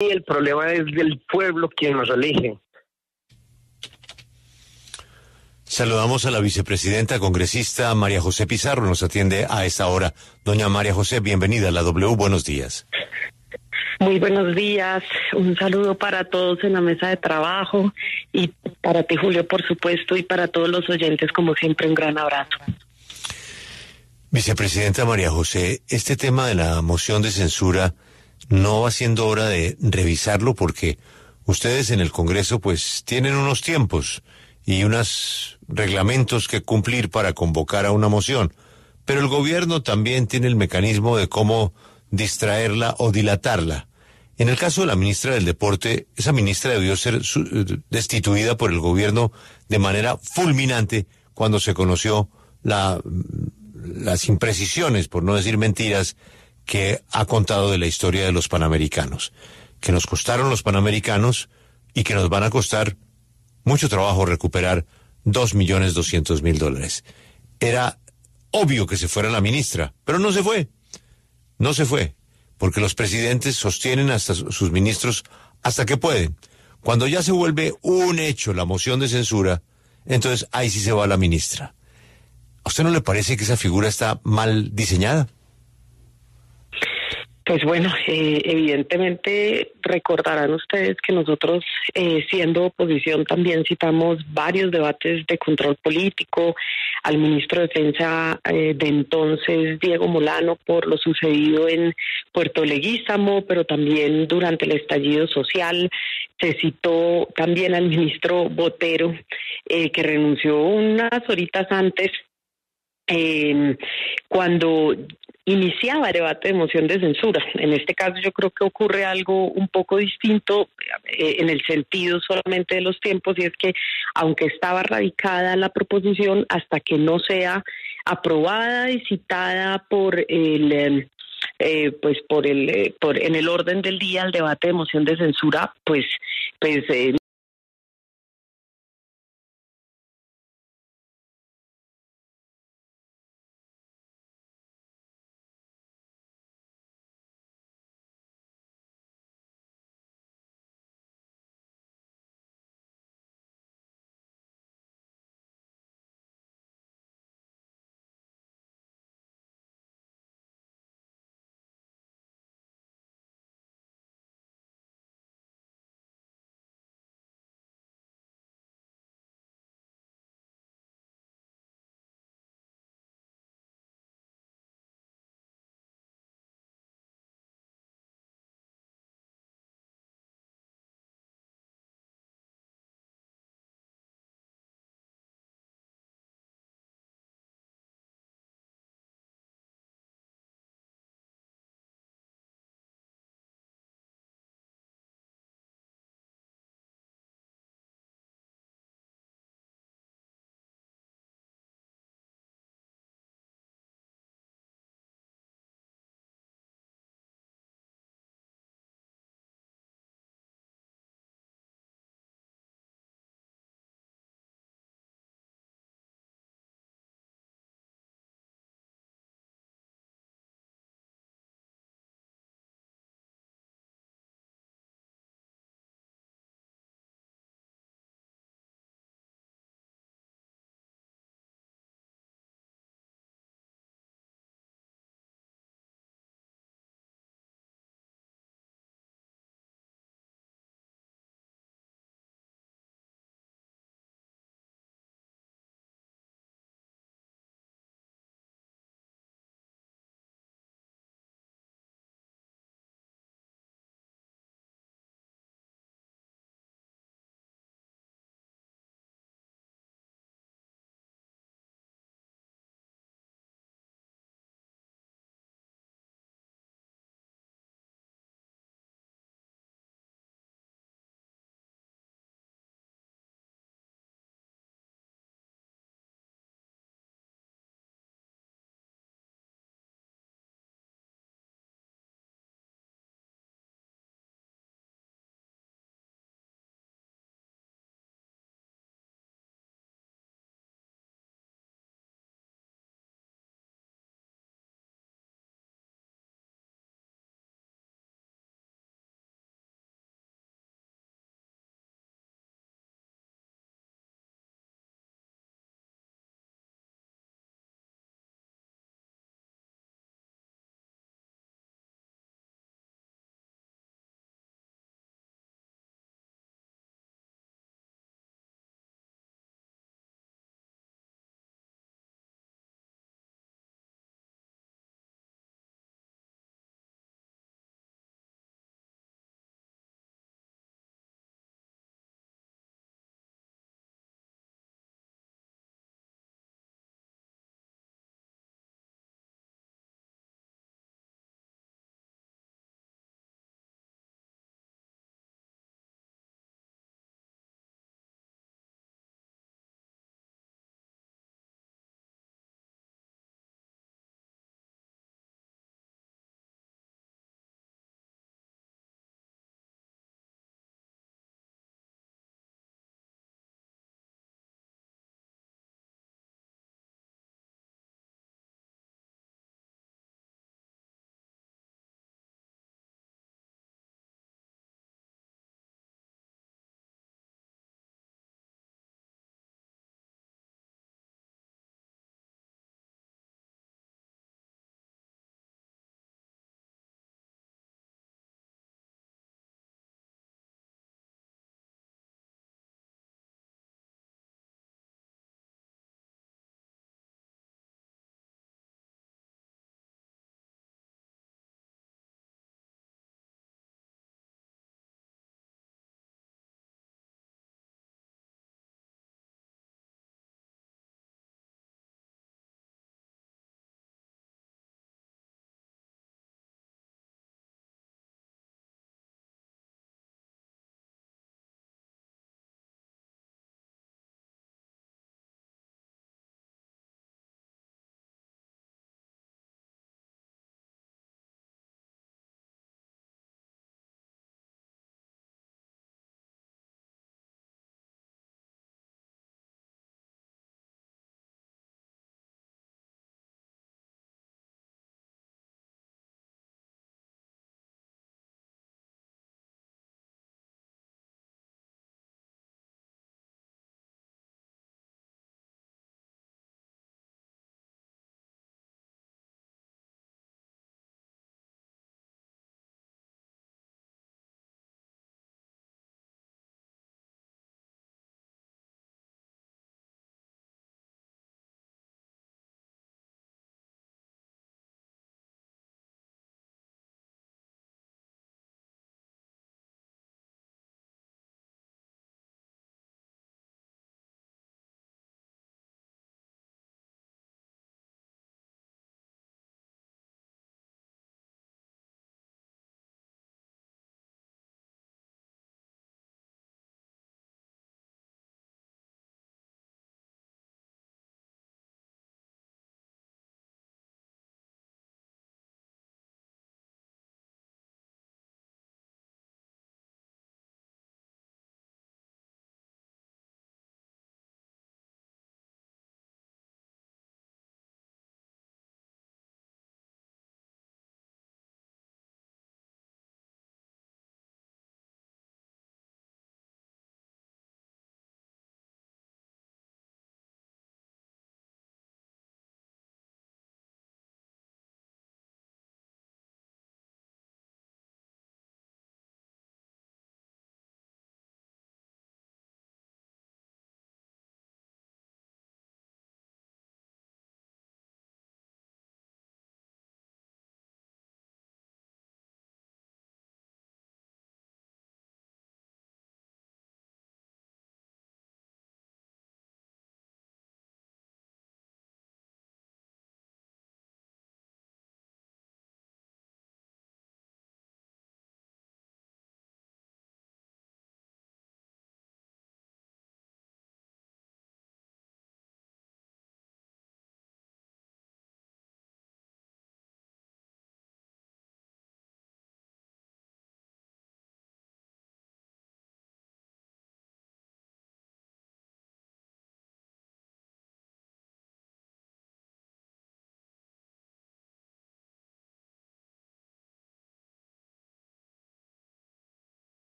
y el problema es del pueblo quien nos elige. Saludamos a la vicepresidenta congresista María José Pizarro, nos atiende a esta hora. Doña María José, bienvenida a la W, buenos días. Muy buenos días, un saludo para todos en la mesa de trabajo y para ti Julio, por supuesto, y para todos los oyentes, como siempre, un gran abrazo. Vicepresidenta María José, este tema de la moción de censura no va siendo hora de revisarlo porque ustedes en el Congreso pues tienen unos tiempos y unos reglamentos que cumplir para convocar a una moción, pero el gobierno también tiene el mecanismo de cómo distraerla o dilatarla. En el caso de la ministra del Deporte, esa ministra debió ser destituida por el gobierno de manera fulminante cuando se conoció la, las imprecisiones, por no decir mentiras, que ha contado de la historia de los Panamericanos, que nos costaron los Panamericanos y que nos van a costar mucho trabajo recuperar dos millones doscientos mil dólares. Era obvio que se fuera la ministra, pero no se fue. No se fue, porque los presidentes sostienen hasta sus ministros hasta que pueden. Cuando ya se vuelve un hecho la moción de censura, entonces ahí sí se va la ministra. ¿A usted no le parece que esa figura está mal diseñada? Pues bueno, eh, evidentemente recordarán ustedes que nosotros, eh, siendo oposición, también citamos varios debates de control político al ministro de Defensa eh, de entonces, Diego Molano, por lo sucedido en Puerto Leguízamo, pero también durante el estallido social. Se citó también al ministro Botero, eh, que renunció unas horitas antes eh, cuando iniciaba debate de moción de censura. En este caso yo creo que ocurre algo un poco distinto eh, en el sentido solamente de los tiempos y es que aunque estaba radicada la proposición hasta que no sea aprobada y citada por el eh, eh, pues por el por en el orden del día el debate de moción de censura pues pues